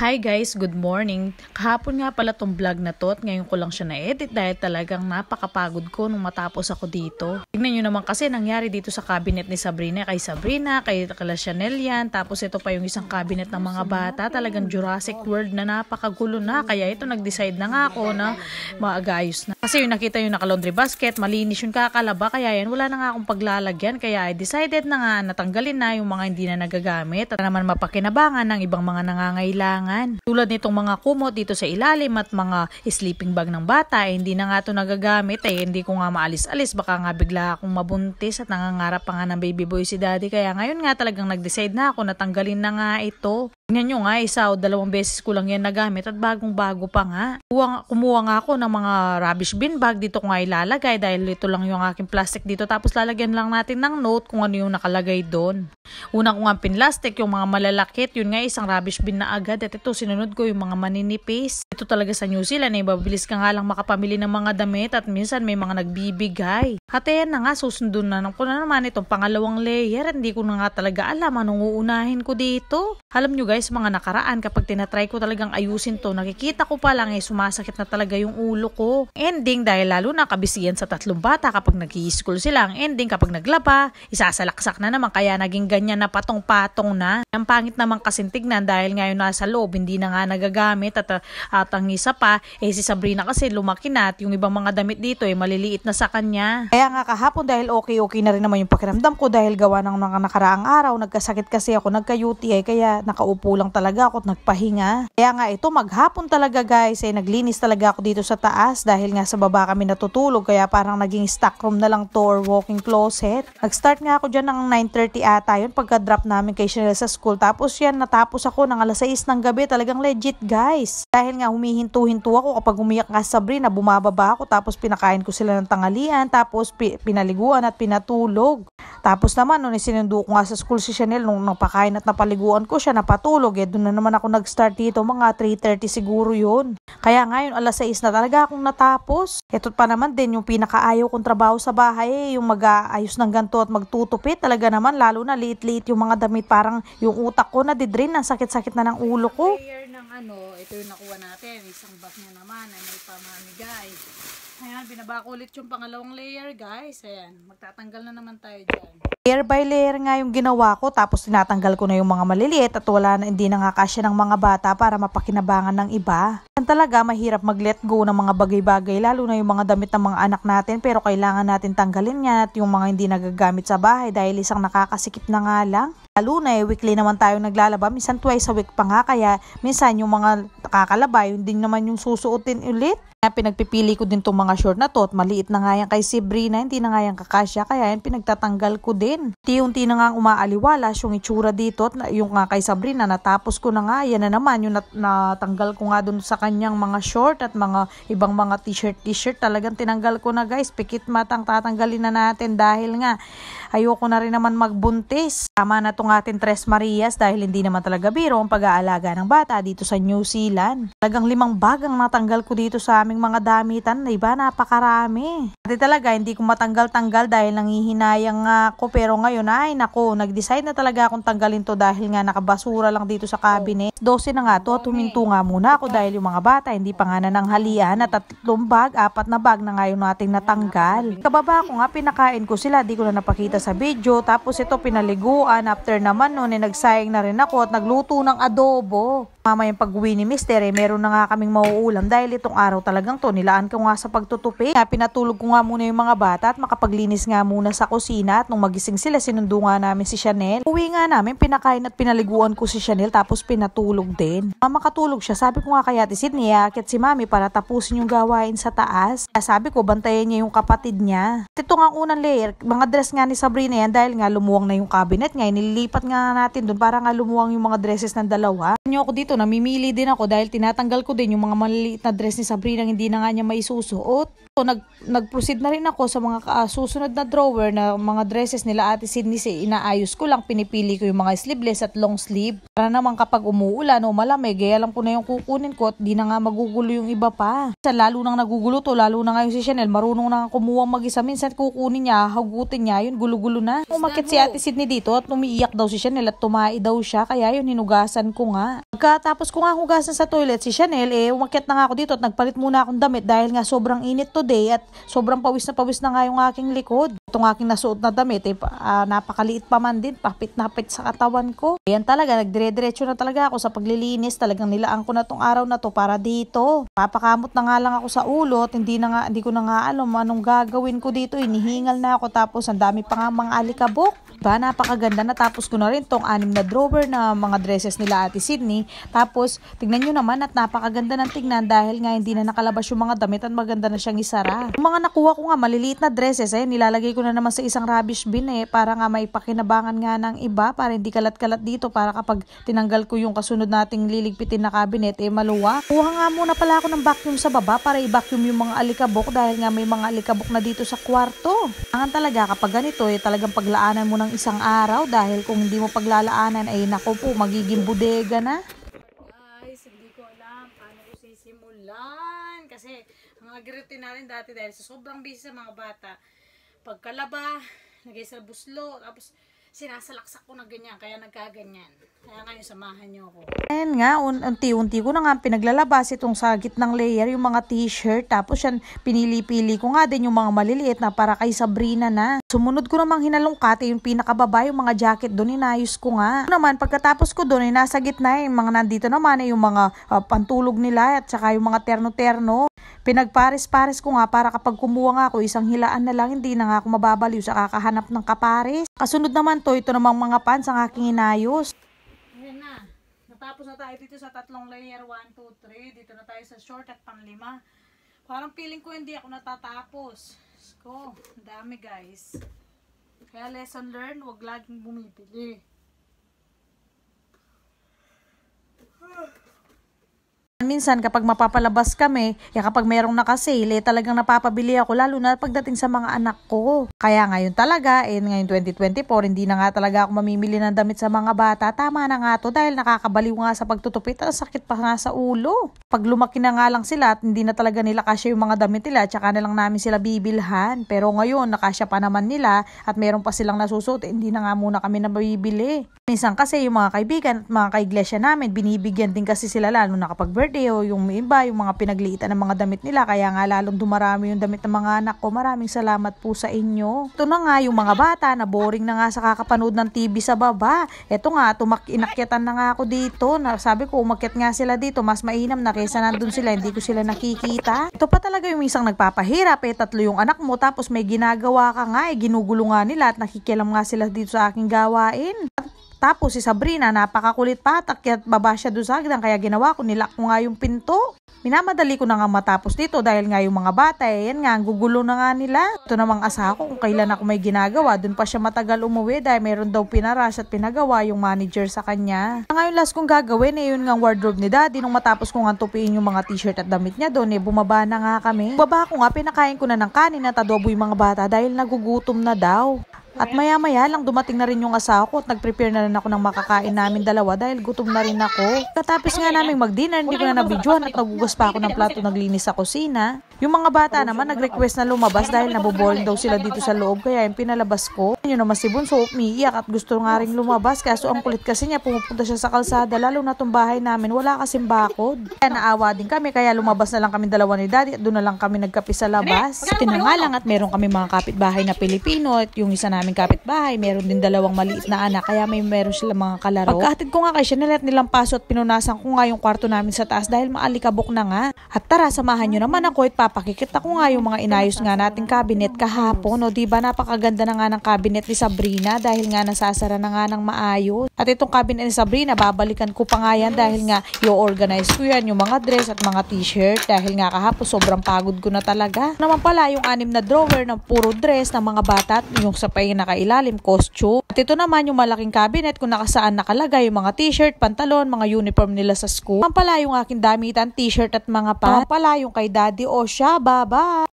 Hi guys, good morning. Kahapon nga pala tong vlog na to at ngayon ko lang siya na-edit dahil talagang napakapagod ko nung matapos ako dito. Tignan nyo naman kasi nangyari dito sa cabinet ni Sabrina kay Sabrina, kay Kala Chanel yan. Tapos ito pa yung isang cabinet ng mga bata. Talagang Jurassic World na napakagulo na. Kaya ito nag-decide na nga ako na maagayos na. Kasi yung nakita yung naka-laundry basket, malinis yung kakalaba. Kaya yan, wala na nga akong paglalagyan. Kaya I decided na nga natanggalin na yung mga hindi na nagagamit at naman mapakinabangan ng ibang mga nangangailangan kailangan. Tulad nitong mga kumot dito sa ilalim at mga sleeping bag ng bata, eh, hindi na nga ito nagagamit eh, hindi ko nga maalis-alis, baka nga bigla akong mabuntis at nangangarap pa nga ng baby boy si daddy. Kaya ngayon nga talagang nag-decide na ako na tanggalin na nga ito. Tingnan nyo nga, isa o dalawang beses ko lang yan nagamit at bagong-bago pa nga. Kuha, kumuha nga ako ng mga rubbish bin bag. Dito ko nga ilalagay dahil ito lang yung aking plastic dito. Tapos lalagyan lang natin ng note kung ano yung nakalagay doon. Una ko nga pinlastic, yung mga malalakit. Yun nga, isang rubbish bin na agad. At ito, sinunod ko yung mga maninipis. Ito talaga sa New Zealand, eh, bababilis ka nga lang makapamili ng mga damit at minsan may mga nagbibigay. At ayan na nga, susundun na ko na naman itong pangalawang layer. Hindi ko na nga talaga alam anong uunahin ko dito. Alam nyo guys, mga nakaraan, kapag tinatry ko talagang ayusin to, nakikita ko pa lang eh, sumasakit na talaga yung ulo ko. Ending, dahil lalo na kabisiyan sa tatlong bata kapag nag school sila. Ang ending, kapag naglaba, isasalaksak na naman, kaya naging ganyan na patong-patong na. Ang pangit naman kasi tignan dahil ngayon nasa loob, hindi na nga nagagamit at, at ang isa pa, eh si Sabrina kasi lumaki na at yung ibang mga damit dito eh, maliliit na sa kanya. Kaya nga kahapon dahil okay-okay na rin naman yung pakiramdam ko dahil gawa ng mga nakaraang araw, nagkasakit kasi ako, nagka-UTI, kaya kaya nakaupo lang talaga ako at nagpahinga. Kaya nga ito maghapon talaga guys ay eh, naglinis talaga ako dito sa taas dahil nga sa baba kami natutulog kaya parang naging stock room na lang to or walking closet. Nag-start nga ako dyan ng 9.30 ata yun pagka-drop namin kay Chanel sa school tapos yan natapos ako ng alas 6 ng gabi talagang legit guys. Dahil nga humihinto-hinto ako kapag umiyak nga Sabrina bumababa ako tapos pinakain ko sila ng tangalian tapos pi pinaliguan at pinatulog. Tapos naman, nung isinundo ko nga sa school si Chanel, nung napakain at napaliguan ko siya, napatulog, eh, doon na naman ako nag-start dito, mga 3.30 siguro yon. Kaya ngayon, alas 6 na talaga akong natapos. Ito pa naman din, yung pinakaayaw kong trabaho sa bahay, eh, yung mag-aayos ng ganto at magtutupit, talaga naman, lalo na liit-liit yung mga damit, parang yung utak ko na didrain, ang sakit-sakit na ng ulo ko. Layer ng ano, ito yung nakuha natin, isang bag niya naman, ay may pamamigay. Ayan, binaba ko ulit yung pangalawang layer guys. Ayan, magtatanggal na naman tayo dyan. Layer by layer nga yung ginawa ko tapos tinatanggal ko na yung mga maliliit at wala na hindi na nangakasya ng mga bata para mapakinabangan ng iba. Yan talaga mahirap mag-let go ng mga bagay-bagay lalo na yung mga damit ng mga anak natin pero kailangan natin tanggalin yan at yung mga hindi nagagamit sa bahay dahil isang nakakasikip na nga lang. Lalo na eh, weekly naman tayo naglalaba, minsan twice a week pa nga kaya minsan yung mga kakalaba, yun din naman yung susuotin ulit. Kaya pinagpipili ko din tong mga short na to at maliit na nga yan kay Sabrina, hindi na nga yan kakasya kaya yan pinagtatanggal ko din. Unti-unti na nga umaaliwala yung itsura dito at yung nga kay Sabrina natapos ko na nga yan na naman yung natanggal ko nga dun sa kanyang mga short at mga ibang mga t-shirt t-shirt talagang tinanggal ko na guys pikit matang tatanggalin na natin dahil nga ayoko na rin naman magbuntis. Tama na tong ating Tres Marias dahil hindi naman talaga biro ang pag-aalaga ng bata dito sa New Zealand. Talagang limang bagang natanggal ko dito sa amin aming mga damitan, iba napakarami. Dati talaga hindi ko matanggal-tanggal dahil nanghihinayang ako pero ngayon ay nako, nag-decide na talaga akong tanggalin to dahil nga nakabasura lang dito sa cabinet. 12 na nga to at huminto nga muna ako dahil yung mga bata hindi pa nga nananghalian at tatlong bag, apat na bag na ngayon nating natanggal. Kababa ko nga pinakain ko sila, di ko na napakita sa video tapos ito pinaliguan after naman noon ay eh, nagsayang na rin ako at nagluto ng adobo mamayang pag-uwi ni Mister, eh, meron na nga kaming mauulam dahil itong araw talagang to, nilaan ko nga sa pagtutupi. Kaya pinatulog ko nga muna yung mga bata at makapaglinis nga muna sa kusina at nung magising sila, sinundo nga namin si Chanel. Uwi nga namin, pinakain at pinaliguan ko si Chanel tapos pinatulog din. Ah, makatulog siya, sabi ko nga kaya ti Sydney, akit si Mami para tapusin yung gawain sa taas. Kaya sabi ko, bantayan niya yung kapatid niya. At ito nga unang layer, mga dress nga ni Sabrina yan dahil nga lumuwang na yung cabinet nga, nililipat nga natin doon para nga lumuwang yung mga dresses ng dalawa. Nyo ako dito, namimili din ako dahil tinatanggal ko din yung mga maliliit na dress ni Sabrina hindi na nga niya maisusuot. So, nag, nag-proceed na rin ako sa mga uh, susunod na drawer na mga dresses nila Ate Sydney. Si, inaayos ko lang, pinipili ko yung mga sleeveless at long sleeve. Para naman kapag umuulan o malamig, eh, alam ko na yung kukunin ko at di na nga magugulo yung iba pa. Sa lalo nang nagugulo to, lalo na ngayon si Chanel, marunong na kumuha mag-isa. Minsan kukunin niya, hagutin niya, yun gulo-gulo na. Umakit si Ate Sydney dito at umiiyak daw si Chanel at tumai daw siya, kaya yun hinugasan ko nga. Pagka tapos ko nga hugasan sa toilet si Chanel, eh umakyat na nga ako dito at nagpalit muna akong damit dahil nga sobrang init today at sobrang pawis na pawis na nga yung aking likod. Itong aking nasuot na damit, eh, uh, napakaliit pa man din, papit napit sa katawan ko. Ayan talaga, nagdire-diretso na talaga ako sa paglilinis. Talagang nilaan ko na tong araw na to para dito. Papakamot na nga lang ako sa ulo at hindi, na nga, hindi ko na nga alam anong gagawin ko dito. Inihingal na ako tapos ang dami pa nga mga alikabok. Diba, napakaganda na tapos ko na rin tong anim na drawer na mga dresses nila Ate Sydney. Tapos, tignan nyo naman at napakaganda ng tignan dahil nga hindi na nakalabas yung mga damit at maganda na siyang isara. Yung mga nakuha ko nga maliliit na dresses, ayun, eh, nilalagay ko ko na naman sa isang rubbish bin eh para nga maipakinabangan nga ng iba para hindi kalat-kalat dito para kapag tinanggal ko yung kasunod nating liligpitin na cabinet eh maluwa. Kuha nga muna pala ako ng vacuum sa baba para i-vacuum yung mga alikabok dahil nga may mga alikabok na dito sa kwarto. Angan talaga kapag ganito eh talagang paglaanan mo ng isang araw dahil kung hindi mo paglalaanan ay eh, nako po magiging bodega na. Guys, hindi ko alam paano ko sisimulan kasi mga gritin natin dati dahil sa sobrang busy sa mga bata pagkalaba, lagay sa buslo, tapos sinasalaksak ko na ganyan, kaya nagkaganyan. Kaya ngayon, samahan nyo ako. Ayan nga, unti-unti ko na nga pinaglalabas itong sa ng layer, yung mga t-shirt, tapos yan, pinili-pili ko nga din yung mga maliliit na para kay Sabrina na. Sumunod ko namang hinalungkat, yung pinakababa, yung mga jacket doon, inayos ko nga. Ano naman, pagkatapos ko doon, ay nasa gitna, eh, yung mga nandito naman, eh, yung mga uh, pantulog nila, at saka yung mga terno-terno. Pinagpares-pares ko nga para kapag kumuha nga ako isang hilaan na lang hindi na nga ako mababaliw sa kakahanap ng kapares. Kasunod naman to, ito namang mga pants ang aking inayos. Ayan na. Natapos na tayo dito sa tatlong layer. 1, 2, 3. Dito na tayo sa short at panglima. Parang feeling ko hindi ako natatapos. Ko, dami guys. Kaya lesson learned, huwag laging bumibili. Huh. Minsan kapag mapapalabas kami, ya kapag mayroong nakasale, eh, talagang napapabili ako lalo na pagdating sa mga anak ko. Kaya ngayon talaga, eh, ngayon 2024, hindi na nga talaga ako mamimili ng damit sa mga bata. Tama na nga to dahil nakakabaliw nga sa pagtutupit ang sakit pa nga sa ulo. Pag lumaki na nga lang sila at hindi na talaga nila kasya yung mga damit nila, tsaka na lang namin sila bibilhan. Pero ngayon, nakasya pa naman nila at meron pa silang nasusot, eh, hindi na nga muna kami na mabibili. Minsan kasi yung mga kaibigan at mga kaiglesia namin, binibigyan din kasi sila lalo na kapag birthday birthday o yung iba, yung mga pinagliitan ng mga damit nila. Kaya nga lalong dumarami yung damit ng mga anak ko. Maraming salamat po sa inyo. Ito na nga yung mga bata na boring na nga sa kakapanood ng TV sa baba. Ito nga, tumak inakyatan na nga ako dito. Na, sabi ko, umakyat nga sila dito. Mas mainam na kaysa nandun sila. Hindi ko sila nakikita. Ito pa talaga yung isang nagpapahirap. Eh, tatlo yung anak mo. Tapos may ginagawa ka nga. Eh, ginugulo nga nila at nakikialam nga sila dito sa aking gawain. At tapos si Sabrina, napakakulit patak at baba siya doon sa hagdan kaya ginawa ko, nilak ko nga yung pinto. Minamadali ko na nga matapos dito dahil nga yung mga bata, eh, yan nga, ang gugulo na nga nila. Ito namang asa ko kung kailan ako may ginagawa. Doon pa siya matagal umuwi dahil meron daw pinaras at pinagawa yung manager sa kanya. Ngayon last kong gagawin eh, yun nga wardrobe ni daddy. Nung matapos ko nga tupiin yung mga t-shirt at damit niya doon eh, bumaba na nga kami. Baba ko nga, pinakain ko na ng kanin at adobo yung mga bata dahil nagugutom na daw. At maya-maya lang dumating na rin yung asawa ko at nag-prepare na rin ako ng makakain namin dalawa dahil gutom na rin ako. Katapos nga namin mag-dinner, hindi ko na nabidyohan at nagugas pa ako ng plato naglinis sa kusina. Yung mga bata naman nag-request na lumabas dahil naboboring sila dito sa loob kaya yung pinalabas ko. Yun naman si Bunso umiiyak at gusto nga rin lumabas kaso ang kulit kasi niya pumupunta siya sa kalsada lalo na tong bahay namin wala kasing bakod. Kaya naawa din kami kaya lumabas na lang kami dalawa ni daddy at doon na lang kami nagkapi sa labas. Tinangalang at meron kami mga kapitbahay na Pilipino at yung isa naming kapitbahay meron din dalawang maliit na anak kaya may meron sila mga kalaro. Pagkahatid ko nga kay Chanel at nilang paso at pinunasan ko nga yung kwarto namin sa taas dahil maalikabok na nga. At tara samahan niyo naman ako at papa pakikita ko nga yung mga inayos nga nating cabinet kahapon. O No? Diba napakaganda na nga ng cabinet ni Sabrina dahil nga nasasara na nga ng maayos. At itong cabinet ni Sabrina, babalikan ko pa nga yan dahil nga i-organize ko yan yung mga dress at mga t-shirt dahil nga kahapon sobrang pagod ko na talaga. Naman pala yung anim na drawer ng puro dress ng mga bata at yung sa pinakailalim costume. At ito naman yung malaking cabinet kung nakasaan nakalagay yung mga t-shirt, pantalon, mga uniform nila sa school. Naman pala yung aking damitan, t-shirt at mga pants. Naman pala yung kay Daddy Osho Shabba bye.